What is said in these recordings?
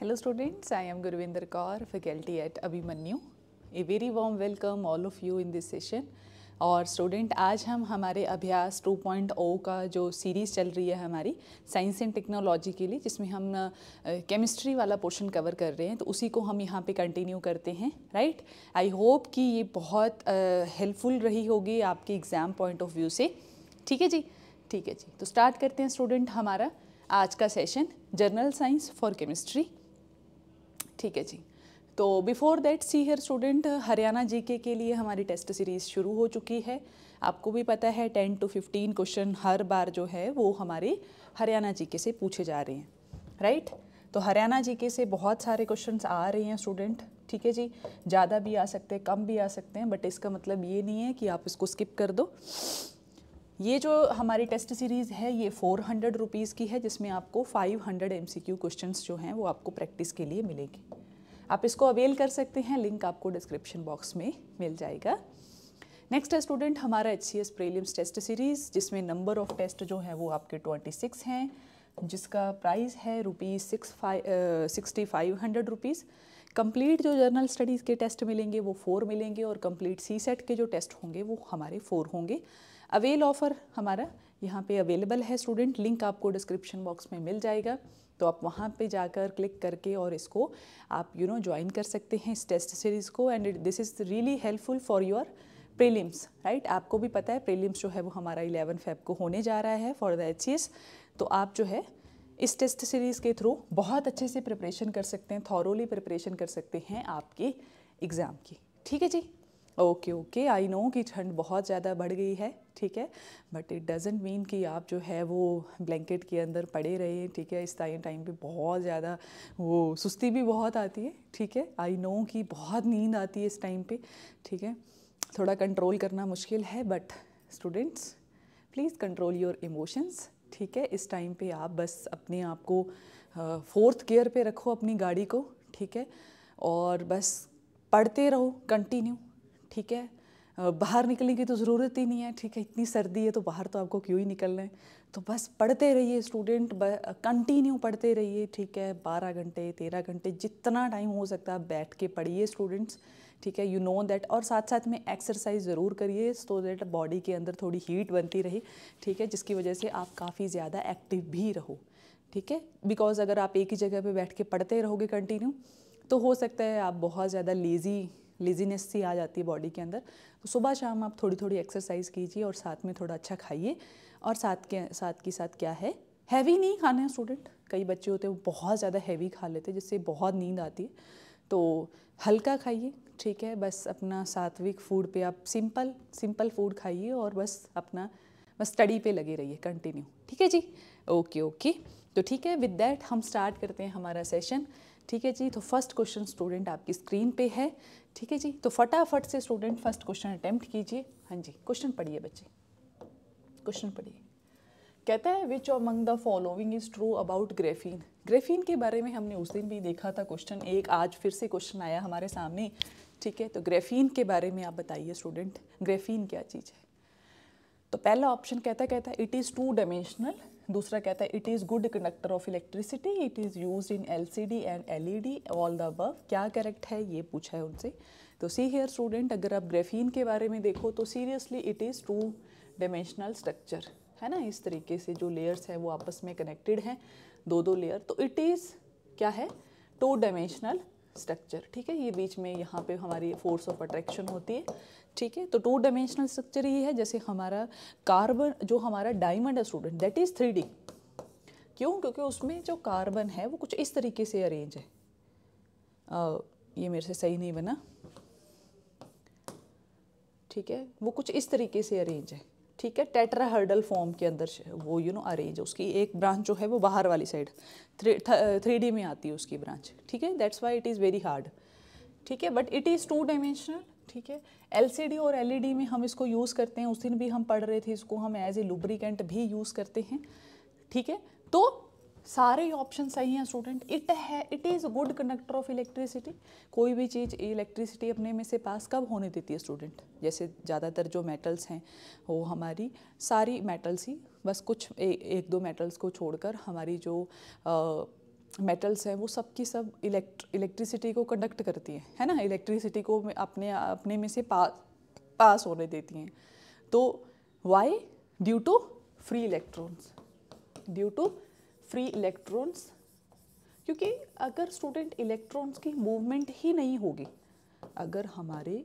Hello students I am Gurvinder Kaur faculty at Abhimanyu a very warm welcome all of you in this session और student आज हम हमारे अभ्यास 2.0 का जो सीरीज़ चल रही है हमारी साइंस एंड टेक्नोलॉजी के लिए जिसमें हम केमिस्ट्री वाला पोर्शन कवर कर रहे हैं तो उसी को हम यहाँ पे कंटिन्यू करते हैं राइट आई होप कि ये बहुत हेल्पफुल रही होगी आपके एग्ज़ाम पॉइंट ऑफ व्यू से ठीक है जी ठीक है जी तो स्टार्ट करते हैं स्टूडेंट हमारा आज का session general science for chemistry ठीक है जी तो before that see here student Haryana GK के लिए हमारी टेस्ट सीरीज़ शुरू हो चुकी है आपको भी पता है टेन टू फिफ्टीन क्वेश्चन हर बार जो है वो हमारे हरियाणा जीके से पूछे जा रहे हैं राइट right? तो हरियाणा जीके से बहुत सारे क्वेश्चंस आ रहे हैं स्टूडेंट ठीक है जी ज़्यादा भी आ सकते हैं कम भी आ सकते हैं बट इसका मतलब ये नहीं है कि आप इसको स्किप कर दो ये जो हमारी टेस्ट सीरीज़ है ये फ़ोर हंड्रेड रुपीज़ की है जिसमें आपको five hundred M C Q question जो हैं वो आपको प्रैक्टिस के लिए मिलेंगे आप इसको अवेल कर सकते हैं लिंक आपको डिस्क्रिप्शन बॉक्स में मिल जाएगा नेक्स्ट है स्टूडेंट हमारा H C S prelims test series जिसमें नंबर ऑफ़ टेस्ट जो है वो आपके ट्वेंटी सिक्स हैं जिसका प्राइस है rupees six five sixty five hundred rupees complete जो जर्नल स्टडीज़ के टेस्ट मिलेंगे वो फोर मिलेंगे और कंप्लीट सी सेट के जो टेस्ट होंगे वो हमारे फोर होंगे अवेल ऑफ़र हमारा यहाँ पे अवेलेबल है स्टूडेंट लिंक आपको डिस्क्रिप्शन बॉक्स में मिल जाएगा तो आप वहाँ पे जाकर क्लिक करके और इसको आप यू नो ज्वाइन कर सकते हैं इस टेस्ट सीरीज़ को and this is really helpful for your prelims right आपको भी पता है प्रीलिम्स जो है वो हमारा इलेवन फेब को होने जा रहा है फॉर द एच तो आप जो है इस टेस्ट सीरीज़ के थ्रू बहुत अच्छे से प्रिपरेशन कर सकते हैं थॉरोली प्रिपरेशन कर सकते हैं आपकी एग्ज़ाम की ठीक है जी ओके ओके आई नो कि ठंड बहुत ज़्यादा बढ़ गई है ठीक है बट इट डजेंट मीन कि आप जो है वो ब्लैंकेट के अंदर पड़े रहे ठीक है इस टाइम टाइम पे बहुत ज़्यादा वो सुस्ती भी बहुत आती है ठीक है आई नो कि बहुत नींद आती है इस टाइम पे ठीक है थोड़ा कंट्रोल करना मुश्किल है but students please control your emotions ठीक है इस टाइम पे आप बस अपने आप को फोर्थ गियर पे रखो अपनी गाड़ी को ठीक है और बस पढ़ते रहो कंटिन्यू ठीक है बाहर निकलने की तो ज़रूरत ही नहीं है ठीक है इतनी सर्दी है तो बाहर तो आपको क्यों ही निकलना है तो बस पढ़ते रहिए स्टूडेंट कंटिन्यू पढ़ते रहिए ठीक है बारह घंटे तेरह घंटे जितना टाइम हो सकता है बैठ के पढ़िए स्टूडेंट्स ठीक है यू नो दैट और साथ साथ में एक्सरसाइज ज़रूर करिए सो दैट बॉडी के अंदर थोड़ी हीट बनती रहे ठीक है जिसकी वजह से आप काफ़ी ज़्यादा एक्टिव भी रहो ठीक है बिकॉज़ अगर आप एक ही जगह पर बैठ के पढ़ते रहोगे कंटिन्यू तो हो सकता है आप बहुत ज़्यादा लेज़ी लेजीनेस सी आ जाती है बॉडी के अंदर तो सुबह शाम आप थोड़ी थोड़ी एक्सरसाइज कीजिए और साथ में थोड़ा अच्छा खाइए और साथ के साथ के साथ क्या है हैवी नहीं खाना है स्टूडेंट कई बच्चे होते हैं वो बहुत ज़्यादा हैवी खा लेते हैं जिससे बहुत नींद आती है तो हल्का खाइए ठीक है बस अपना सात्विक फूड पे आप सिंपल सिंपल फूड खाइए और बस अपना बस स्टडी पे लगे रहिए कंटिन्यू ठीक है जी ओके ओके तो ठीक है विद डैट हम स्टार्ट करते हैं हमारा सेशन ठीक है जी तो फर्स्ट क्वेश्चन स्टूडेंट आपकी स्क्रीन पे है ठीक है जी तो फटाफट से स्टूडेंट फर्स्ट क्वेश्चन अटैम्प्ट कीजिए हाँ जी क्वेश्चन पढ़िए बच्चे क्वेश्चन पढ़िए कहता है which among the following is true about graphene graphene के बारे में हमने उस दिन भी देखा था क्वेश्चन एक आज फिर से क्वेश्चन आया हमारे सामने ठीक है तो ग्रेफीन के बारे में आप बताइए स्टूडेंट ग्रेफीन क्या चीज़ है तो पहला ऑप्शन कहता कहता इट इज़ टू डायमेंशनल दूसरा कहता है it is good conductor of electricity it is use in L C D and L E D all the above क्या करेक्ट है ये पूछा है उनसे तो सी हेयर स्टूडेंट अगर आप ग्रेफीन के बारे में देखो तो seriously it is two dimensional structure है ना इस तरीके से जो लेयर्स हैं वो आपस में कनेक्टेड हैं दो दो लेयर तो इट इज़ क्या है टू डायमेंशनल स्ट्रक्चर ठीक है ये बीच में यहाँ पे हमारी फोर्स ऑफ अट्रैक्शन होती है ठीक है तो टू डायमेंशनल स्ट्रक्चर ही है जैसे हमारा कार्बन जो हमारा डायमंड है स्टूडेंट दैट इज़ थ्री क्यों क्योंकि उसमें जो कार्बन है वो कुछ इस तरीके से अरेंज है आ, ये मेरे से सही नहीं बना ठीक है वो कुछ इस तरीके से अरेंज है ठीक है टेट्रा हर्डल फॉर्म के अंदर वो यू नो अरेंज उसकी एक ब्रांच जो है वो बाहर वाली साइड थ्री थ्री डी में आती है उसकी ब्रांच ठीक है that's why it is very hard ठीक है but it is two dimensional ठीक है एलसीडी और एलईडी e में हम इसको यूज़ करते हैं उस दिन भी हम पढ़ रहे थे इसको हम एज ए लुब्रिकेंट भी यूज़ करते हैं ठीक है तो सारे ऑप्शन सही हैं स्टूडेंट इट है it is good conductor of electricity कोई भी चीज़ इलेक्ट्रिसिटी अपने में से पास कब होने देती है स्टूडेंट जैसे ज़्यादातर जो मेटल्स हैं वो हमारी सारी मेटल्स ही बस कुछ ए, एक दो मेटल्स को छोड़कर हमारी जो आ, मेटल्स हैं वो सब की सब इलेक्ट्र इलेक्ट्रिसिटी को कंडक्ट करती हैं है ना इलेक्ट्रिसिटी को अपने अपने में से पा, पास होने देती हैं तो why due to free electrons due to free electrons क्योंकि अगर स्टूडेंट इलेक्ट्रॉन्स की मूवमेंट ही नहीं होगी अगर हमारे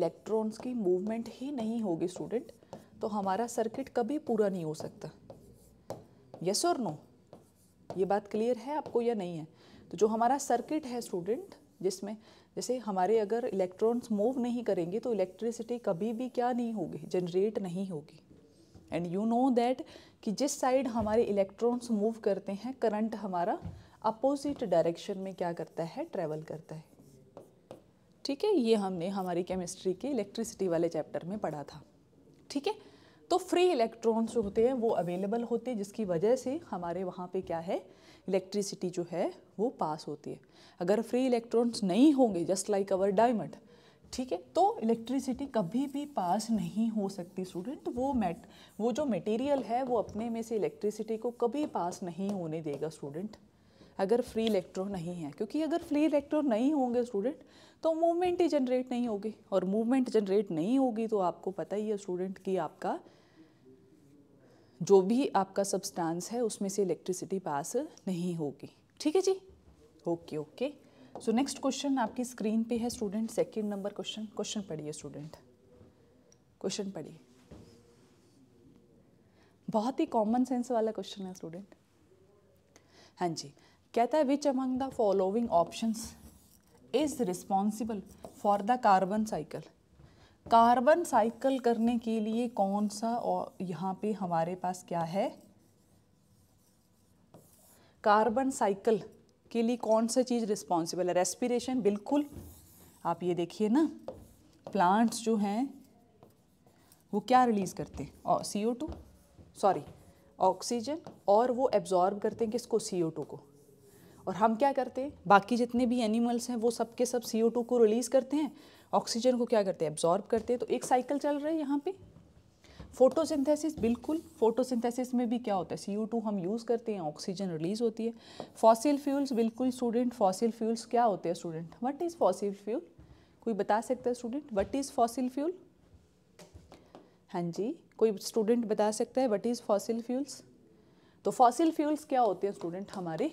इलेक्ट्रॉन्स की मूवमेंट ही नहीं होगी स्टूडेंट तो हमारा सर्किट कभी पूरा नहीं हो सकता यस और नो ये बात क्लियर है आपको या नहीं है तो जो हमारा सर्किट है स्टूडेंट जिसमें जैसे हमारे अगर इलेक्ट्रॉन्स मूव नहीं करेंगे तो इलेक्ट्रिसिटी कभी भी क्या नहीं होगी जनरेट नहीं होगी एंड यू नो दैट कि जिस साइड हमारे इलेक्ट्रॉन्स मूव करते हैं करंट हमारा अपोजिट डायरेक्शन में क्या करता है ट्रेवल करता है ठीक है ये हमने हमारी केमिस्ट्री के इलेक्ट्रिसिटी वाले चैप्टर में पढ़ा था ठीक है तो फ्री इलेक्ट्रॉन्स जो होते हैं वो अवेलेबल होते हैं जिसकी वजह से हमारे वहाँ पे क्या है इलेक्ट्रिसिटी जो है वो पास होती है अगर फ्री इलेक्ट्रॉन्स नहीं होंगे जस्ट लाइक अवर डायमंड ठीक है तो इलेक्ट्रिसिटी कभी भी पास नहीं हो सकती स्टूडेंट तो वो मैट वो जो मटेरियल है वो अपने में से इलेक्ट्रिसिटी को कभी पास नहीं होने देगा स्टूडेंट अगर फ्री इलेक्ट्रॉन नहीं है क्योंकि अगर फ्री इलेक्ट्रॉन नहीं होंगे स्टूडेंट तो मूवमेंट ही जनरेट नहीं होगी और मूवमेंट जनरेट नहीं होगी तो आपको पता ही है स्टूडेंट कि आपका जो भी आपका सब्सटेंस है उसमें से इलेक्ट्रिसिटी पास नहीं होगी ठीक है जी okay okay so next question आपकी स्क्रीन पे है student second number question question पढ़िए स्टूडेंट क्वेश्चन पढ़िए बहुत ही कॉमन सेंस वाला क्वेश्चन है स्टूडेंट हाँ जी कहता है which among the following options is responsible for the carbon cycle carbon cycle करने के लिए कौन सा और यहाँ पे हमारे पास क्या है कार्बन साइकिल के लिए कौन सा चीज़ रिस्पॉन्सिबल है रेस्पिरेशन बिल्कुल आप ये देखिए ना प्लांट्स जो हैं वो क्या रिलीज़ करते हैं और C O two sorry oxygen और वो एब्जॉर्ब करते हैं किसको सी ओ टू को और हम क्या करते हैं बाकी जितने भी एनिमल्स हैं वो सब के सब सी ओ टू को रिलीज़ करते हैं ऑक्सीजन को क्या करते हैं एब्जॉर्ब करते हैं तो एक साइकिल चल रहा है यहाँ पे फोटोसिंथेसिस बिल्कुल फोटोसिंथेसिस में भी क्या होता है सी हम यूज़ करते हैं ऑक्सीजन रिलीज़ होती है फॉसिल फ्यूल्स बिल्कुल स्टूडेंट फॉसिल फ्यूल्स क्या होते हैं student what is fossil fuel कोई बता सकता है student what is fossil fuel हाँ जी कोई स्टूडेंट बता सकता है वट इज़ फॉसिल फ्यूल्स तो फॉसिल फ्यूल्स क्या होते हैं स्टूडेंट हमारे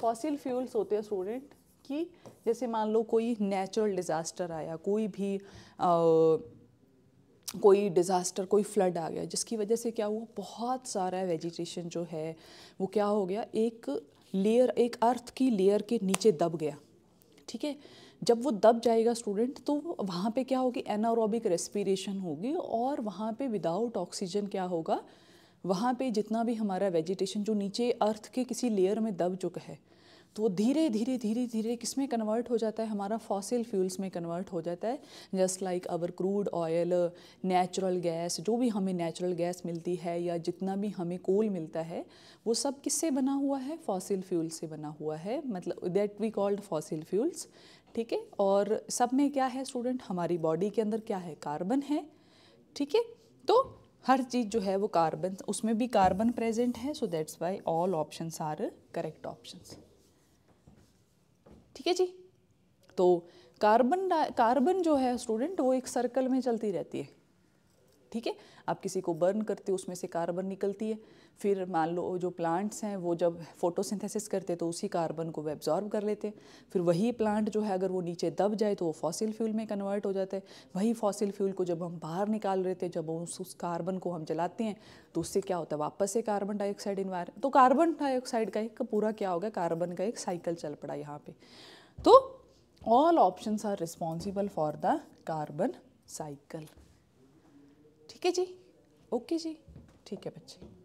फॉसिल फ्यूल्स होते हैं स्टूडेंट कि जैसे मान लो कोई नेचुरल डिज़ास्टर आया कोई भी आ, कोई डिज़ास्टर कोई फ्लड आ गया जिसकी वजह से क्या हुआ बहुत सारा वेजिटेशन जो है वो क्या हो गया एक लेयर एक अर्थ की लेयर के नीचे दब गया ठीक है जब वो दब जाएगा स्टूडेंट तो वहाँ पे क्या होगी एनारोबिक रेस्पिरेशन होगी और वहाँ पे विदाउट ऑक्सीजन क्या होगा वहाँ पे जितना भी हमारा वेजिटेशन जो नीचे अर्थ के किसी लेयर में दब चुका है तो धीरे धीरे धीरे धीरे किस में कन्वर्ट हो जाता है हमारा फॉसिल फ्यूल्स में कन्वर्ट हो जाता है just like our crude oil natural gas जो भी हमें नेचुरल गैस मिलती है या जितना भी हमें कोल मिलता है वो सब किससे बना हुआ है फॉसिल फ्यूल से बना हुआ है मतलब that we called fossil fuels ठीक है और सब में क्या है स्टूडेंट हमारी बॉडी के अंदर क्या है कार्बन है ठीक है तो हर चीज़ जो है वो कार्बन उसमें भी कार्बन प्रेजेंट है so that's why all options are correct options ठीक है जी तो कार्बन कार्बन जो है स्टूडेंट वो एक सर्कल में चलती रहती है ठीक है आप किसी को बर्न करते हो उसमें से कार्बन निकलती है फिर मान लो जो प्लांट्स हैं वो जब फोटोसिंथेसिस करते तो उसी कार्बन को वे एब्जॉर्ब कर लेते हैं फिर वही प्लांट जो है अगर वो नीचे दब जाए तो वो फॉसिल फ्यूल में कन्वर्ट हो जाता है वही फॉसिल फ्यूल को जब हम बाहर निकाल लेते हैं जब उस उस कार्बन को हम जलाते हैं तो उससे क्या होता है वापस से कार्बन डाइऑक्साइड इन्वायर तो कार्बन डाइऑक्साइड का एक पूरा क्या होगा कार्बन का एक साइकिल चल पड़ा यहाँ पर तो all option are responsible for the carbon cycle ठीक है जी ओके जी ठीक है बच्चे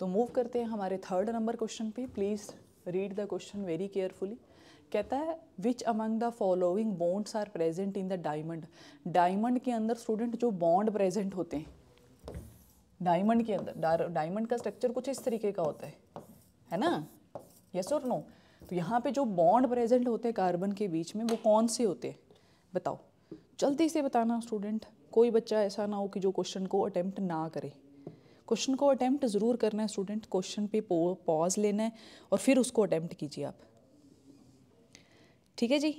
तो मूव करते हैं हमारे थर्ड नंबर क्वेश्चन पे please read the question very carefully कहता है which among the following bonds are present in the diamond diamond के अंदर स्टूडेंट जो बॉन्ड प्रेजेंट होते हैं डायमंड के अंदर डायमंड का स्ट्रक्चर कुछ इस तरीके का होता है है ना यस और नो तो यहाँ पे जो बॉन्ड प्रेजेंट होते हैं कार्बन के बीच में वो कौन से होते हैं बताओ जल्दी से बताना स्टूडेंट कोई बच्चा ऐसा ना हो कि जो क्वेश्चन को अटैम्प्ट ना करे क्वेश्चन को अटैम्प्ट ज़रूर करना है स्टूडेंट क्वेश्चन पे पॉज लेना है और फिर उसको अटैम्प्ट कीजिए आप ठीक है जी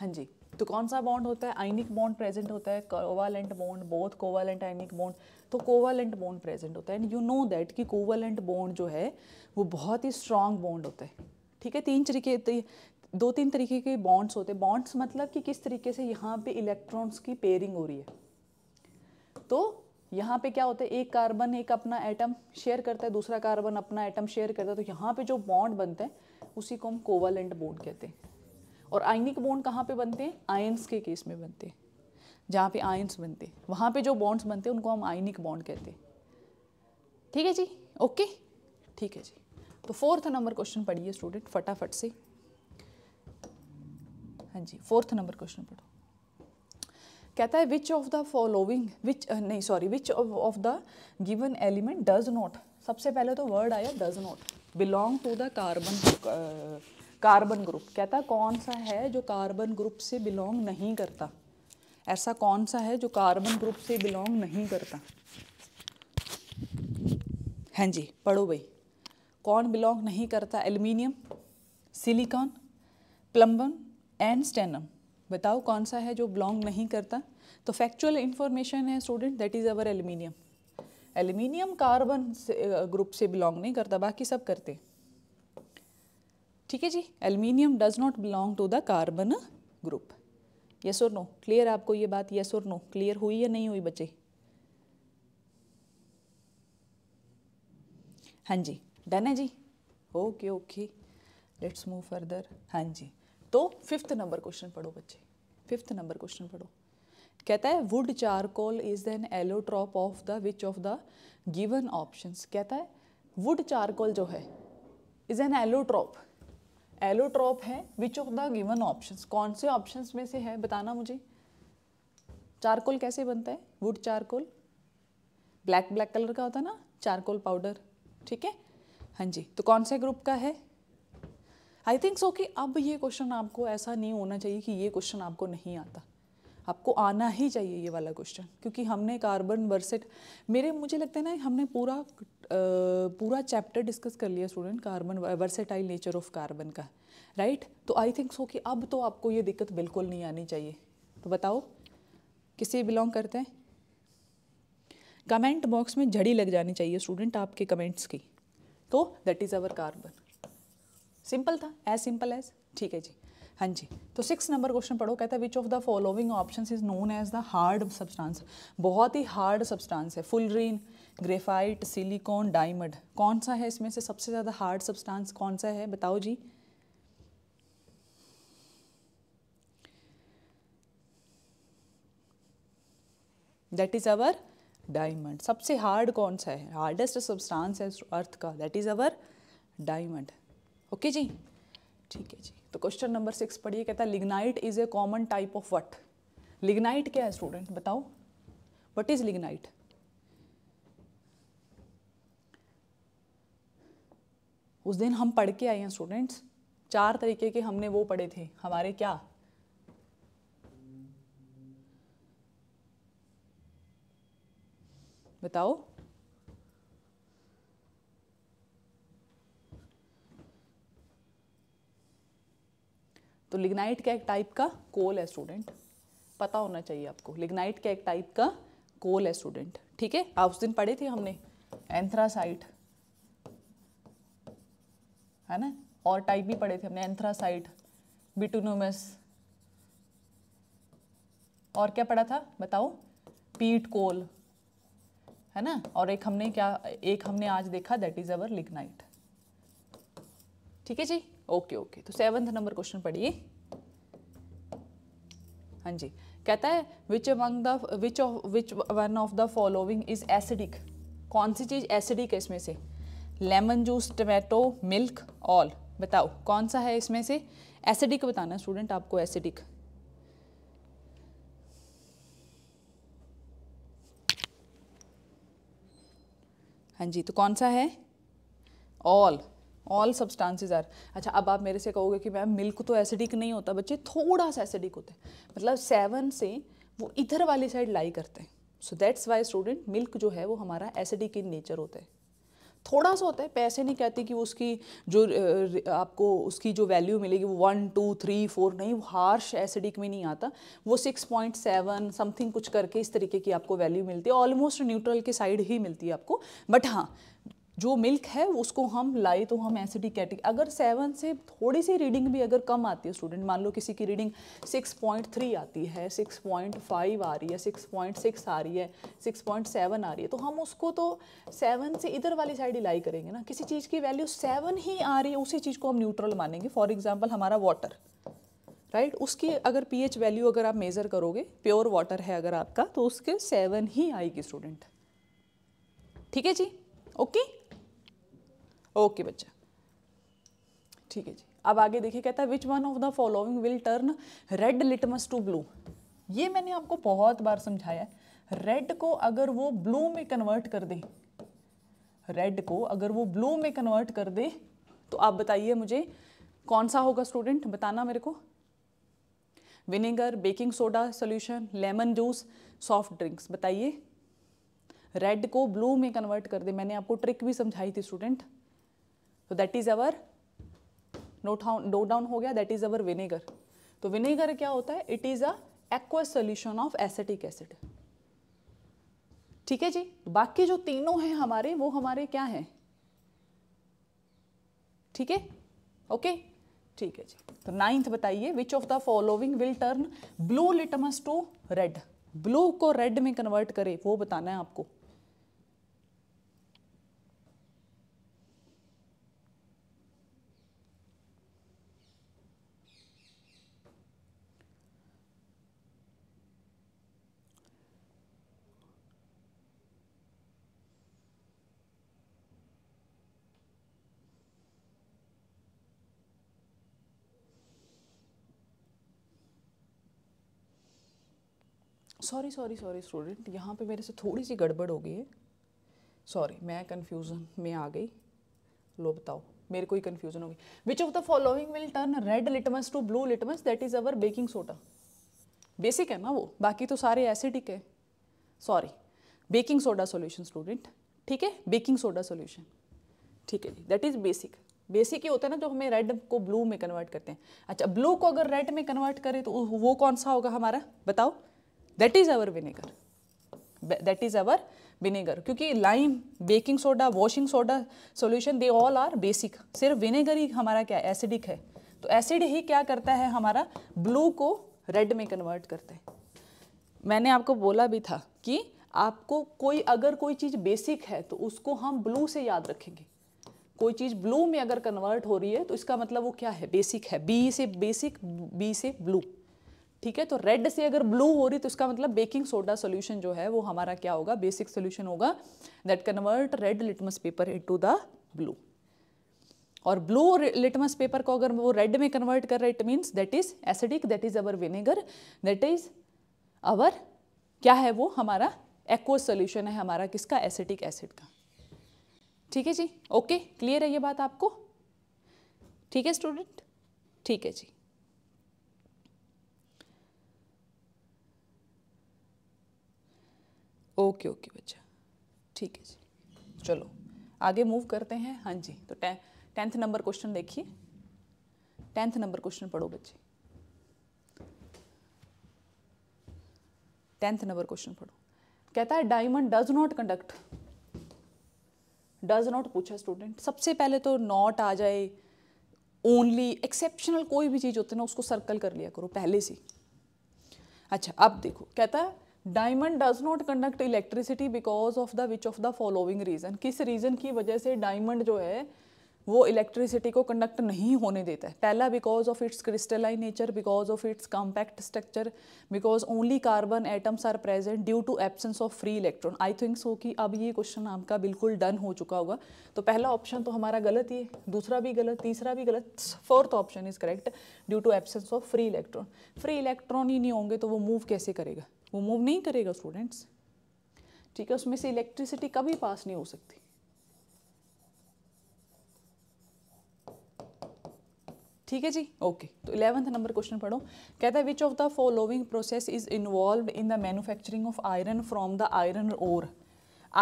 हाँ जी तो कौन सा बॉन्ड होता है आइनिक बॉन्ड प्रेजेंट होता है covalent bond both covalent ionic bond तो कोवालेंट बॉन्ड प्रेजेंट होता है एंड यू नो दैट कि कोवालेंट बॉन्ड जो है वो बहुत ही स्ट्रांग बॉन्ड होता है ठीक है तीन तरीके दो तीन तरीके के बॉन्ड्स होते हैं बॉन्ड्स मतलब कि किस तरीके से यहाँ पे इलेक्ट्रॉन्स की पेयरिंग हो रही है तो यहाँ पे क्या होता है एक कार्बन एक अपना एटम शेयर करता है दूसरा कार्बन अपना एटम शेयर करता है तो यहाँ पे जो बॉन्ड बनते हैं उसी को हम कोवालेंट बॉन्ड कहते हैं और आइनिक बॉन्ड कहाँ पे बनते हैं आयन्स के केस में बनते हैं जहाँ पे आयंस बनते हैं वहाँ पे जो बॉन्ड्स बनते हैं उनको हम आइनिक बॉन्ड कहते हैं ठीक है जी ओके ठीक है जी तो फोर्थ नंबर क्वेश्चन पढ़िए स्टूडेंट फटाफट से हाँ जी फोर्थ नंबर क्वेश्चन पढ़ो कहता है which of the following which नहीं sorry which of the given element does not सबसे पहले तो वर्ड आया does not belong to the carbon carbon group कहता है कौन सा है जो कार्बन ग्रुप से बिलोंग नहीं करता ऐसा कौन सा है जो कार्बन ग्रुप से बिलोंग नहीं करता हाँ जी पढ़ो भाई कौन बिलोंग नहीं करता aluminium silicon plumbum and stannum बताओ कौन सा है जो बिलोंग नहीं करता तो फैक्चुअल इन्फॉर्मेशन है student that is our aluminium aluminium carbon group से बिलोंग नहीं करता बाकी सब करते हैं ठीक है जी aluminium does not belong to the carbon group yes और नो क्लियर आपको ये बात यस और नो क्लियर हुई या नहीं हुई बच्चे हाँ जी डन है जी okay okay let's move further हाँ जी तो फिफ्थ नंबर क्वेश्चन पढ़ो बच्चे फिफ्थ नंबर क्वेश्चन पढ़ो कहता है wood charcoal is an allotrope of the which of the given options कहता है वुड चारकोल जो है इज एन एलोट्रॉप एलोट्रॉप है which of the given options कौन से ऑप्शंस में से है बताना मुझे चारकोल कैसे बनता है wood charcoal black black colour का होता है ना चारकोल पाउडर ठीक है हाँ जी तो कौन से ग्रुप का है आई थिंक सो कि अब ये क्वेश्चन आपको ऐसा नहीं होना चाहिए कि ये क्वेश्चन आपको नहीं आता आपको आना ही चाहिए ये वाला क्वेश्चन क्योंकि हमने कार्बन वर्सेट मेरे मुझे लगता है ना हमने पूरा पूरा चैप्टर डिस्कस कर लिया student carbon versatile nature of carbon का राइट तो आई थिंक सो कि अब तो आपको ये दिक्कत बिल्कुल नहीं आनी चाहिए तो बताओ किसे बिलोंग करते हैं कमेंट बॉक्स में झड़ी लग जानी चाहिए स्टूडेंट आपके कमेंट्स की तो that is our carbon simple था एज सिंपल एज ठीक है जी हाँ जी तो सिक्स नंबर क्वेश्चन पढ़ो कहता है which of the following option is known as the hard substance बहुत ही हार्ड सब्सटेंस है फुलरीन ग्रेफाइट सिलिकॉन डायमंड कौन सा है इसमें से सबसे ज़्यादा हार्ड सब्सटेंस कौन सा है बताओ जी दैट इज़ अवर डायमंड सबसे हार्ड कौन सा है हार्डेस्ट सब्सटेंस है अर्थ का that is our diamond okay जी ठीक है जी तो क्वेश्चन नंबर सिक्स पढ़िए कहता है lignite is a common type of what lignite क्या है स्टूडेंट बताओ वट इज़ लिग्नाइट उस दिन हम पढ़ के आए हैं स्टूडेंट्स चार तरीके के हमने वो पढ़े थे हमारे क्या बताओ तो लिग्नाइट क्या एक टाइप का कोल है स्टूडेंट पता होना चाहिए आपको लिग्नाइट क्या एक टाइप का कोल है स्टूडेंट ठीक है आप उस दिन पढ़े थे हमने एंथ्रासाइट है ना और टाइप भी पढ़े थे हमने एंथ्रासाइट बिटूनोमस और क्या पढ़ा था बताओ पीट कोल है ना और एक हमने क्या एक हमने आज देखा दैट इज़ अवर लिग्नाइट ठीक है जी ओके ओके तो सेवन्थ नंबर क्वेश्चन पढ़िए हाँ जी कहता है which among the which of which one of the following is acidic कौन सी चीज़ एसिडिक है इसमें से lemon juice tomato milk all बताओ कौन सा है इसमें से एसिडिक बताना स्टूडेंट आपको एसिडिक हाँ जी तो कौन सा है ऑल ऑल सब्सटेंसेज आर अच्छा अब आप मेरे से कहोगे कि मैम मिल्क तो एसिडिक नहीं होता बच्चे थोड़ा सा एसिडिक होता है मतलब सेवन से वो इधर वाली साइड लाई करते हैं so that's why student milk जो है वो हमारा एसिडिक इन नेचर होता है थोड़ा सा होता है पैसे नहीं कहते कि उसकी जो आपको उसकी जो वैल्यू मिलेगी वो वन टू थ्री फोर नहीं वो हार्श एसिडिक में नहीं आता वो सिक्स पॉइंट सेवन समथिंग कुछ करके इस तरीके की आपको वैल्यू मिलती है ऑलमोस्ट न्यूट्रल के साइड ही मिलती है आपको बट हाँ जो मिल्क है उसको हम लाए तो हम एसिडिक कैटेगरी अगर सेवन से थोड़ी सी रीडिंग भी अगर कम आती है स्टूडेंट मान लो किसी की रीडिंग 6.3 आती है 6.5 आ रही है 6.6 आ रही है 6.7 आ रही है तो हम उसको तो सेवन से इधर वाली साइड लाई करेंगे ना किसी चीज़ की वैल्यू सेवन ही आ रही है उसी चीज़ को हम न्यूट्रल मानेंगे फॉर एग्जाम्पल हमारा वाटर राइट right? उसकी अगर पीएच वैल्यू अगर आप मेज़र करोगे प्योर वाटर है अगर आपका तो उसके सेवन ही आएगी स्टूडेंट ठीक है जी ओके okay? ओके बच्चा ठीक है जी अब आगे देखिए कहता है which one of the following will turn red litmus to blue ये मैंने आपको बहुत बार समझाया है रेड को अगर वो ब्लू में कन्वर्ट कर दे रेड को अगर वो ब्लू में कन्वर्ट कर दे तो आप बताइए मुझे कौन सा होगा स्टूडेंट बताना मेरे को vinegar baking soda solution lemon juice soft drinks बताइए रेड को ब्लू में कन्वर्ट कर दे मैंने आपको ट्रिक भी समझाई थी स्टूडेंट तो that is our note note down हो गया दैट इज़ अवर विनेगर तो विनेगर क्या होता है it is a solution of acetic acid ठीक है जी बाकी जो तीनों हैं हमारे वो हमारे क्या हैं ठीक है ओके ठीक है जी तो नाइन्थ बताइए which of the following will turn blue litmus to red blue को रेड में कन्वर्ट करे वो बताना है आपको सॉरी सॉरी सॉरी स्टूडेंट यहाँ पे मेरे से थोड़ी सी गड़बड़ हो गई है सॉरी मैं कन्फ्यूज़न में आ गई लो बताओ मेरे को ही कन्फ्यूज़न हो गई which of the following will turn red litmus to blue litmus that is our baking soda basic है ना वो बाकी तो सारे एसिडिक है sorry baking soda solution student ठीक है बेकिंग सोडा सोल्यूशन ठीक है जी दैट इज़ बेसिक बेसिक ही होता है ना जो हमें रेड को ब्लू में कन्वर्ट करते हैं अच्छा ब्लू को अगर रेड में कन्वर्ट करें तो वो कौन सा होगा हमारा बताओ that is our vinegar that is our vinegar क्योंकि lime baking soda washing soda solution they all are basic सिर्फ विनेगर ही हमारा क्या एसिडिक है तो एसिड ही क्या करता है हमारा ब्लू को रेड में कन्वर्ट करता है मैंने आपको बोला भी था कि आपको कोई अगर कोई चीज़ बेसिक है तो उसको हम ब्लू से याद रखेंगे कोई चीज़ ब्लू में अगर कन्वर्ट हो रही है तो इसका मतलब वो क्या है बेसिक है बी से बेसिक बी से ब्लू ठीक है तो रेड से अगर ब्लू हो रही तो इसका मतलब बेकिंग सोडा सोल्यूशन जो है वो हमारा क्या होगा बेसिक सोल्यूशन होगा that convert red litmus paper into the blue और ब्लू लिटमस पेपर को अगर वो रेड में कन्वर्ट कर रहे it means that is acidic that is our vinegar that is our क्या है वो हमारा एक्व सोल्यूशन है हमारा किसका एसिडिक एसिड का ठीक है जी ओके क्लियर है ये बात आपको ठीक है स्टूडेंट ठीक है जी ओके ओके बच्चा ठीक है जी चलो आगे मूव करते हैं हाँ जी तो टें टेंथ नंबर क्वेश्चन देखिए टेंथ नंबर क्वेश्चन पढ़ो बच्चे टेंथ नंबर क्वेश्चन पढ़ो कहता है diamond does not conduct does not पूछा स्टूडेंट सबसे पहले तो नॉट आ जाए ओनली एक्सेप्शनल कोई भी चीज़ होती है ना उसको सर्कल कर लिया करो पहले से अच्छा अब देखो कहता है diamond does not conduct electricity because of the which of the following reason किस रीज़न की वजह से डायमंड जो है वो इलेक्ट्रिसिटी को कंडक्ट नहीं होने देता है पहला because of its crystalline nature because of its compact structure because only carbon atoms are present due to absence of free electron I think so कि अब ये क्वेश्चन आपका बिल्कुल डन हो चुका होगा तो पहला ऑप्शन तो हमारा गलत ही है दूसरा भी गलत तीसरा भी गलत fourth option is correct due to absence of free electron free electron ही नहीं होंगे तो वो मूव कैसे करेगा वो मूव नहीं करेगा स्टूडेंट्स ठीक है उसमें से इलेक्ट्रिसिटी कभी पास नहीं हो सकती ठीक है जी ओके तो इलेवंथ नंबर क्वेश्चन पढ़ो कहता है which of the following process is involve in the manufacturing of iron from the iron ore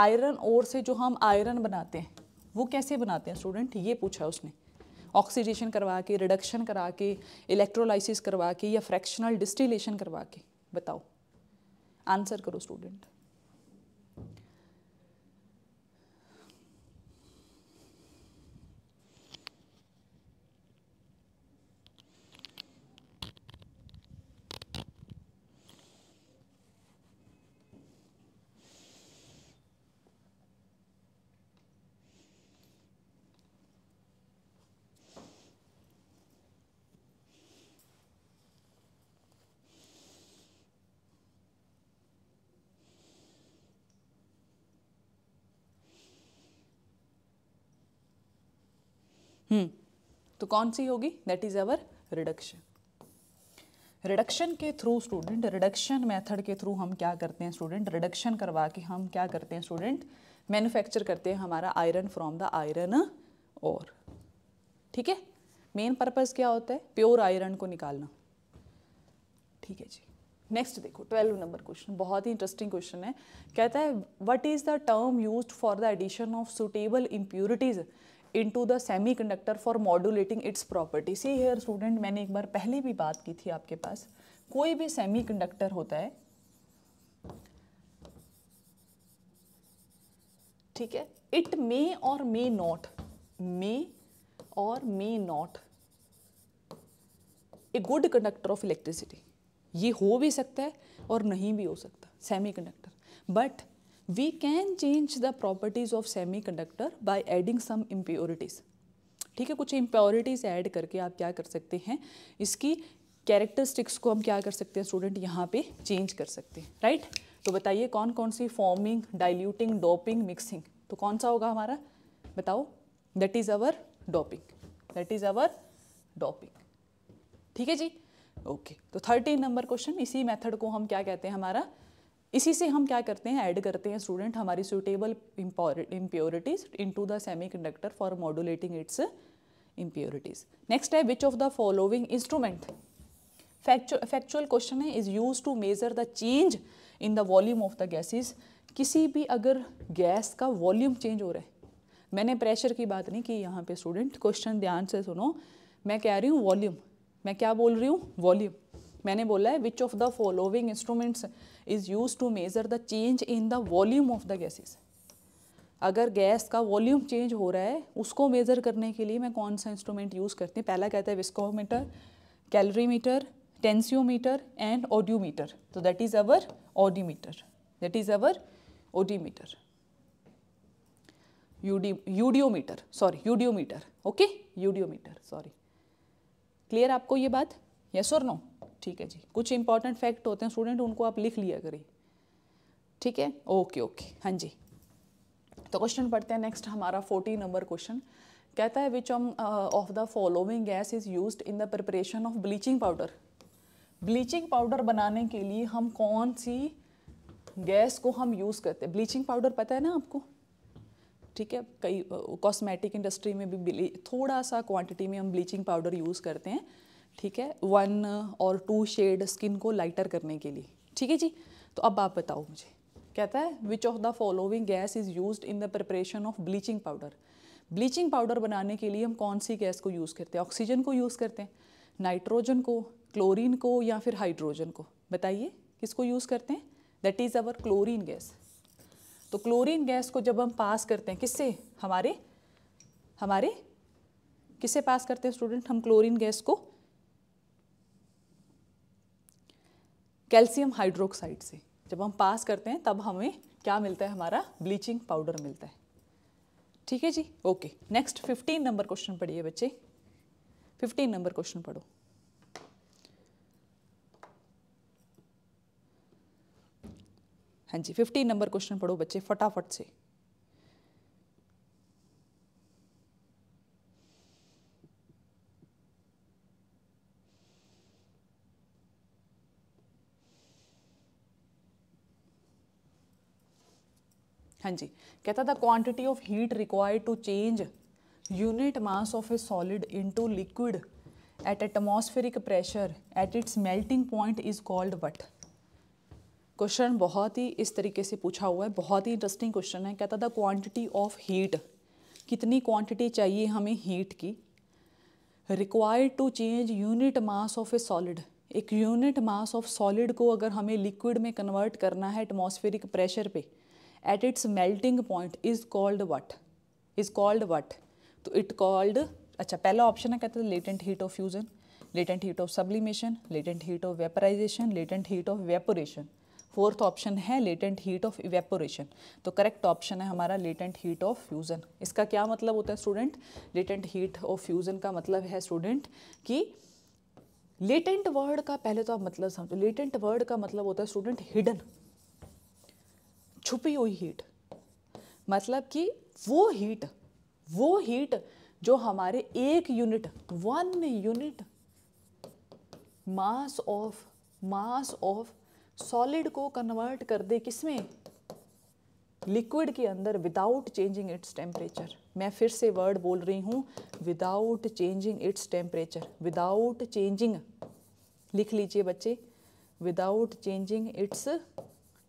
iron ore से जो हम आयरन बनाते हैं वो कैसे बनाते हैं स्टूडेंट ये पूछा उसने ऑक्सीडेशन करवा के रिडक्शन करा के इलेक्ट्रोलाइसिस करवा के या फ्रैक्शनल डिस्टिलेशन करवा के बताओ आंसर करो स्टूडेंट हम्म। तो कौन सी होगी that is our reduction reduction के थ्रू स्टूडेंट रिडक्शन मेथड के थ्रू हम क्या करते हैं स्टूडेंट रिडक्शन करवा के हम क्या करते हैं स्टूडेंट मैन्युफैक्चर करते हैं हमारा आयरन फ्रॉम द आयरन और ठीक है मेन पर्पज़ क्या होता है प्योर आयरन को निकालना ठीक है जी नेक्स्ट देखो ट्वेल्व नंबर क्वेश्चन बहुत ही इंटरेस्टिंग क्वेश्चन है कहता है what is the term used for the addition of suitable impurities the semiconductor for modulating its property see here student मैंने एक बार पहले भी बात की थी आपके पास कोई भी सेमीकंडक्टर होता है ठीक है इट मे और मे नॉट मे और may not a good conductor of electricity ये हो भी सकता है और नहीं भी हो सकता semiconductor but we can change the properties of semiconductor by adding some impurities ठीक है कुछ इम्प्योरिटीज़ ऐड करके आप क्या कर सकते हैं इसकी कैरेक्टरिस्टिक्स को हम क्या कर सकते हैं स्टूडेंट यहाँ पे चेंज कर सकते हैं राइट right? तो बताइए कौन कौन सी फॉर्मिंग diluting, doping, मिक्सिंग तो कौन सा होगा हमारा बताओ that is our doping. That is our doping. ठीक है जी ओके okay. तो थर्टीन नंबर क्वेश्चन इसी मेथड को हम क्या कहते हैं हमारा इसी से हम क्या करते हैं ऐड करते हैं स्टूडेंट हमारी suitable impurities into the semiconductor for modulating its impurities next है which of the following instrument factual question है is use to measure the change in the volume of the gases किसी भी अगर gas का volume change हो रहा है मैंने प्रेशर की बात नहीं की यहाँ पे स्टूडेंट क्वेश्चन ध्यान से सुनो मैं कह रही हूँ वॉल्यूम मैं क्या बोल रही हूँ वॉल्यूम मैंने बोला है which of the following instruments is use to measure the change in the volume of the gases अगर गैस का वॉल्यूम चेंज हो रहा है उसको मेज़र करने के लिए मैं कौन सा इंस्ट्रूमेंट यूज़ करती हूँ पहला कहता है viscometer calorimeter tensiometer and audiometer तो that is our audiometer that is our audimeter eudi eudiometer sorry eudiometer okay eudiometer sorry clear आपको ये बात यस और नो ठीक है जी कुछ इंपॉर्टेंट फैक्ट होते हैं स्टूडेंट उनको आप लिख लिया करें ठीक है ओके ओके हाँ जी तो क्वेश्चन पढ़ते हैं नेक्स्ट हमारा फोर्टी नंबर क्वेश्चन कहता है which of the following gas is use in the preparation of bleaching powder bleaching powder बनाने के लिए हम कौन सी गैस को हम यूज़ करते हैं ब्लीचिंग पाउडर पता है ना आपको ठीक है कई कॉस्मेटिक uh, इंडस्ट्री में भी थोड़ा सा क्वांटिटी में हम ब्लीचिंग पाउडर यूज़ करते हैं ठीक है वन uh, और टू शेड स्किन को लाइटर करने के लिए ठीक है जी तो अब आप बताओ मुझे कहता है which of the following gas is use in the preparation of bleaching powder bleaching powder बनाने के लिए हम कौन सी गैस को यूज़ करते हैं ऑक्सीजन को यूज़ करते हैं नाइट्रोजन को क्लोरीन को या फिर हाइड्रोजन को बताइए किसको यूज़ करते हैं that is our chlorine gas तो क्लोरीन गैस को जब हम पास करते हैं किससे हमारे हमारे किससे पास करते हैं स्टूडेंट हम क्लोरीन गैस को कैल्शियम हाइड्रोक्साइड से जब हम पास करते हैं तब हमें क्या मिलता है हमारा ब्लीचिंग पाउडर मिलता है ठीक है जी okay next fifteen number question पढ़िए बच्चे फिफ्टीन नंबर क्वेश्चन पढ़ो हाँ जी फिफ्टीन नंबर क्वेश्चन पढ़ो बच्चे फटाफट से हाँ जी कहता था quantity of heat required to change unit mass of a solid into liquid at atmospheric pressure at its melting point is called what question बहुत ही इस तरीके से पूछा हुआ है बहुत ही इंटरेस्टिंग क्वेश्चन है कहता था क्वांटिटी ऑफ हीट कितनी क्वांटिटी चाहिए हमें हीट की required to change unit mass of a solid एक यूनिट मास ऑफ सॉलिड को अगर हमें लिक्विड में कन्वर्ट करना है एटमॉस्फेरिक प्रेशर पे at its melting point is called what is called what तो इट कॉल्ड अच्छा पहला ऑप्शन है कहते हैं latent heat of fusion latent heat of sublimation latent heat of vaporization latent heat of vaporation fourth option है latent heat of evaporation तो correct option है हमारा लेटेंट हीट ऑफ फ्यूज़न इसका क्या मतलब होता है student latent heat of fusion का मतलब है स्टूडेंट कि लेटेंट वर्ड का पहले तो आप मतलब समझो लेटेंट वर्ड का मतलब होता है स्टूडेंट हिडन छुपी हुई हीट मतलब कि वो हीट वो हीट जो हमारे एक unit one unit mass of mass of solid को कन्वर्ट कर दे किसमें लिक्विड के अंदर विदाउट चेंजिंग इट्स टेम्परेचर मैं फिर से वर्ड बोल रही हूँ without changing its temperature without changing लिख लीजिए बच्चे without changing its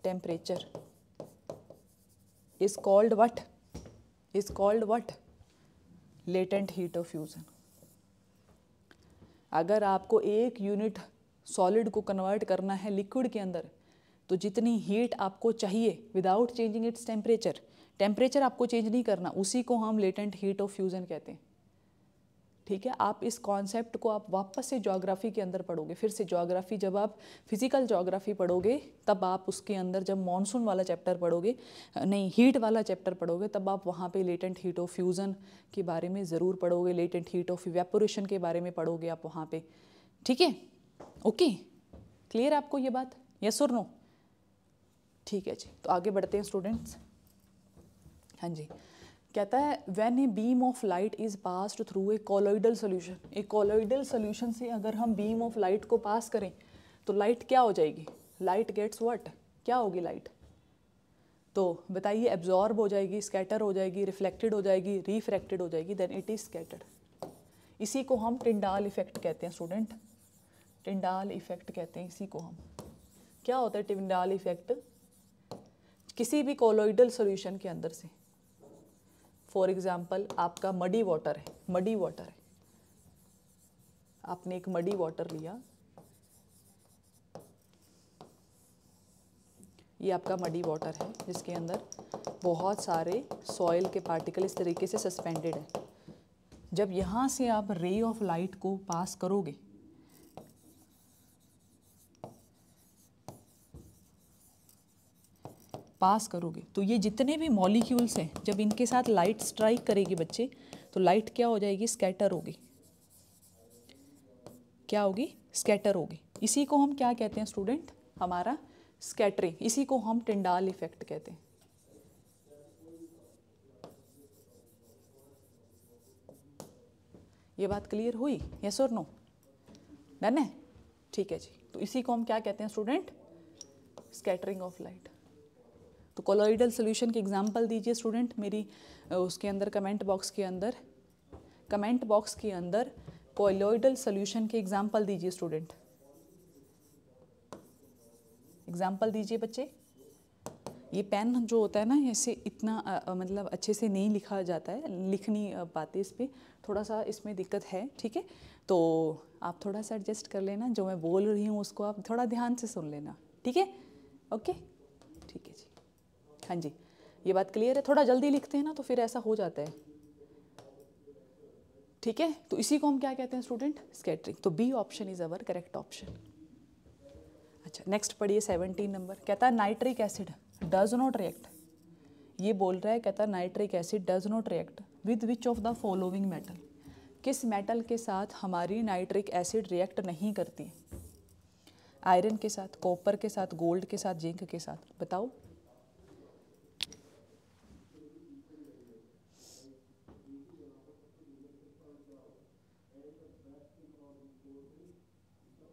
temperature is called what is called what latent heat of fusion अगर आपको एक यूनिट सॉलिड को कन्वर्ट करना है लिक्विड के अंदर तो जितनी हीट आपको चाहिए without changing its temperature temperature आपको चेंज नहीं करना उसी को हम लेटेंट हीट ऑफ फ्यूज़न कहते हैं ठीक है आप इस कॉन्सेप्ट को आप वापस से जोग्राफ़ी के अंदर पढ़ोगे फिर से जोग्राफ़ी जब आप फिज़िकल जोग्राफ़ी पढ़ोगे तब आप उसके अंदर जब मानसून वाला चैप्टर पढ़ोगे नहीं हीट वाला चैप्टर पढ़ोगे तब आप वहाँ पे लेटेंट हीट ऑफ फ्यूज़न के बारे में ज़रूर पढ़ोगे लेटेंट हीट ऑफ वेपोरेशन के बारे में पढ़ोगे आप वहाँ पर ठीक है ओके क्लियर आपको ये बात यस और नो ठीक है जी तो आगे बढ़ते हैं स्टूडेंट्स हाँ जी कहता है when a beam of light is passed through a colloidal solution a colloidal solution से अगर हम बीम ऑफ लाइट को पास करें तो लाइट क्या हो जाएगी लाइट गेट्स वट क्या होगी लाइट तो बताइए एब्जॉर्ब हो जाएगी स्कैटर हो जाएगी रिफ्लेक्टेड हो जाएगी रिफ्रैक्टेड हो जाएगी देन इट इज़ स्कैटर्ड इसी को हम टिंडाल इफेक्ट कहते हैं स्टूडेंट टिंडाल इफेक्ट कहते हैं इसी को हम क्या होता है टिंडाल इफेक्ट किसी भी कोलोइडल सोल्यूशन के अंदर से फॉर एग्ज़ाम्पल आपका मडी वाटर है मडी वाटर है आपने एक मडी वाटर लिया ये आपका मडी वाटर है जिसके अंदर बहुत सारे सॉयल के पार्टिकल इस तरीके से सस्पेंडेड हैं जब यहाँ से आप रे ऑफ लाइट को पास करोगे पास करोगे तो ये जितने भी मॉलिक्यूल्स हैं जब इनके साथ लाइट स्ट्राइक करेगी बच्चे तो लाइट क्या हो जाएगी स्कैटर होगी क्या होगी स्कैटर होगी इसी को हम क्या कहते हैं स्टूडेंट हमारा स्कैटरिंग इसी को हम टिंडाल इफेक्ट कहते हैं ये बात क्लियर हुई यस और नो डन है ठीक है जी तो इसी को हम क्या कहते हैं स्टूडेंट स्कैटरिंग ऑफ लाइट तो कोलोइडल सोल्यूशन की एग्जाम्पल दीजिए स्टूडेंट मेरी उसके अंदर कमेंट बॉक्स के अंदर कमेंट बॉक्स के अंदर कोलोइडल सोल्यूशन की एग्जाम्पल दीजिए स्टूडेंट एग्जाम्पल दीजिए बच्चे ये पेन जो होता है ना ऐसे इतना आ, मतलब अच्छे से नहीं लिखा जाता है लिख नहीं पाते इस पर थोड़ा सा इसमें दिक्कत है ठीक है तो आप थोड़ा सा एडजस्ट कर लेना जो मैं बोल रही हूँ उसको आप थोड़ा ध्यान से सुन लेना ठीक है ओके ठीक है जी हाँ जी ये बात क्लियर है थोड़ा जल्दी लिखते हैं ना तो फिर ऐसा हो जाता है ठीक है तो इसी को हम क्या कहते हैं स्टूडेंट स्केटरिंग तो B option is our correct option अच्छा नेक्स्ट पढ़िए सेवनटीन नंबर कहता है nitric acid does not react ये बोल रहा है कहता है nitric acid does not react with which of the following metal किस मेटल के साथ हमारी नाइट्रिक एसिड रिएक्ट नहीं करती आयरन के साथ कॉपर के साथ गोल्ड के साथ जिंक के साथ बताओ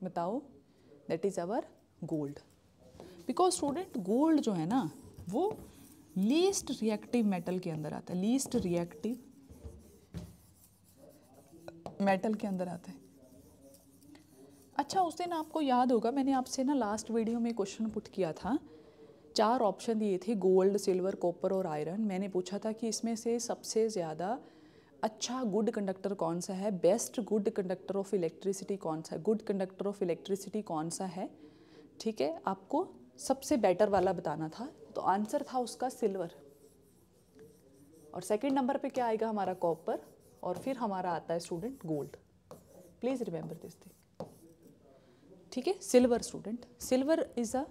बताओ that is our gold because student gold जो है ना वो लीस्ट रिएक्टिव मेटल के अंदर आता है लीस्ट रिएक्टिव मेटल के अंदर आता है अच्छा उस दिन आपको याद होगा मैंने आपसे ना लास्ट वीडियो में क्वेश्चन पुट किया था चार ऑप्शन दिए थे गोल्ड सिल्वर कॉपर और आयरन मैंने पूछा था कि इसमें से सबसे ज़्यादा अच्छा गुड कंडक्टर कौन सा है best good conductor of electricity कौन सा है गुड कंडक्टर ऑफ इलेक्ट्रिसिटी कौन सा है ठीक है आपको सबसे बेटर वाला बताना था तो आंसर था उसका सिल्वर और सेकंड नंबर पे क्या आएगा हमारा कॉपर और फिर हमारा आता है student gold please remember this thing ठीक है silver student silver is a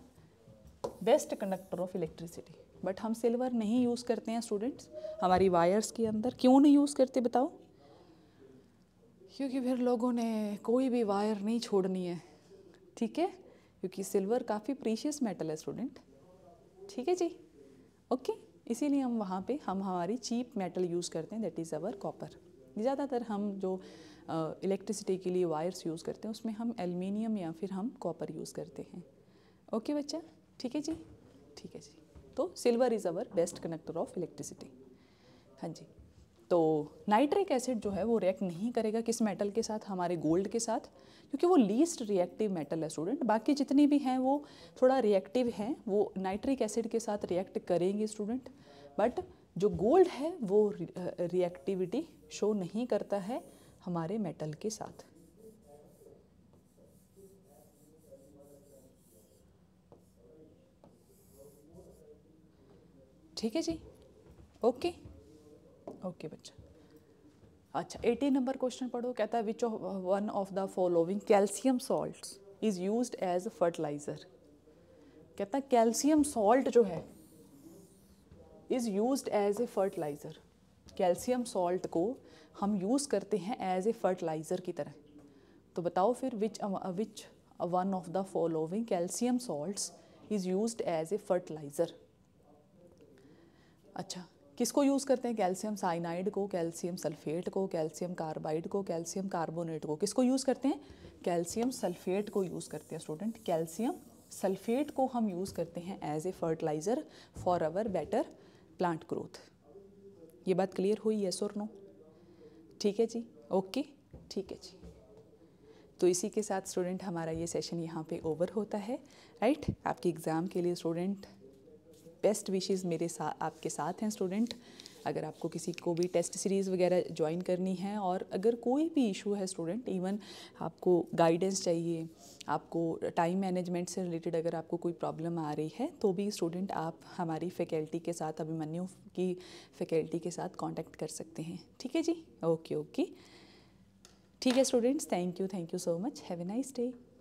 best conductor of electricity but हम सिल्वर नहीं यूज़ करते हैं स्टूडेंट्स हमारी वायर्स के अंदर क्यों नहीं यूज़ करते बताओ क्योंकि फिर लोगों ने कोई भी वायर नहीं छोड़नी है ठीक है क्योंकि सिल्वर काफ़ी प्रीशियस मेटल है स्टूडेंट ठीक है जी ओके इसीलिए हम वहाँ पे हम हमारी चीप मेटल यूज़ करते हैं दैट इज़ अवर कॉपर ज़्यादातर हम जो इलेक्ट्रिसिटी के लिए वायर्स यूज़ करते हैं उसमें हम एल्यूमिनियम या फिर हम कॉपर यूज़ करते हैं ओके बच्चा ठीक है जी ठीक है जी तो silver is our best connector of electricity हाँ जी तो नाइट्रिक एसिड जो है वो रिएक्ट नहीं करेगा किस मेटल के साथ हमारे गोल्ड के साथ क्योंकि वो लीस्ट रिएक्टिव मेटल है स्टूडेंट बाकी जितनी भी हैं वो थोड़ा रिएक्टिव हैं वो नाइट्रिक एसिड के साथ रिएक्ट करेंगे स्टूडेंट बट जो गोल्ड है वो रिएक्टिविटी शो नहीं करता है हमारे मेटल के साथ ठीक है जी ओके ओके बच्चा अच्छा एटीन नंबर क्वेश्चन पढ़ो कहता है which of one of the following calcium salt is use as fertiliser कहता है कैल्शियम सॉल्ट जो है is use as a fertiliser calcium salt को हम यूज़ करते हैं एज ए फर्टिलाइज़र की तरह तो बताओ फिर which which one of the following calcium salt is use as a fertiliser अच्छा किसको यूज़ करते हैं कैल्शियम साइनाइड को कैल्शियम सल्फेट को कैल्शियम कार्बाइड को कैल्शियम कार्बोनेट को किसको यूज़ करते हैं कैल्शियम सल्फेट को यूज़ करते हैं स्टूडेंट कैल्शियम सल्फेट को हम यूज़ करते हैं as a fertiliser for our better plant growth ये बात क्लियर हुई येस और नो ठीक है जी ओके ठीक है जी तो इसी के साथ स्टूडेंट हमारा ये सेशन यहाँ पे ओवर होता है राइट आपके एग्ज़ाम के लिए स्टूडेंट बेस्ट विशेज़ मेरे साथ आपके साथ हैं स्टूडेंट अगर आपको किसी को भी टेस्ट सीरीज़ वगैरह ज्वाइन करनी है और अगर कोई भी इशू है स्टूडेंट इवन आपको गाइडेंस चाहिए आपको टाइम मैनेजमेंट से रिलेटेड अगर आपको कोई प्रॉब्लम आ रही है तो भी स्टूडेंट आप हमारी फैकल्टी के साथ अभिमन्यु की फैकल्टी के साथ कांटेक्ट कर सकते हैं ठीक है जी ओके ओके ठीक है students thank you thank you so much have a nice day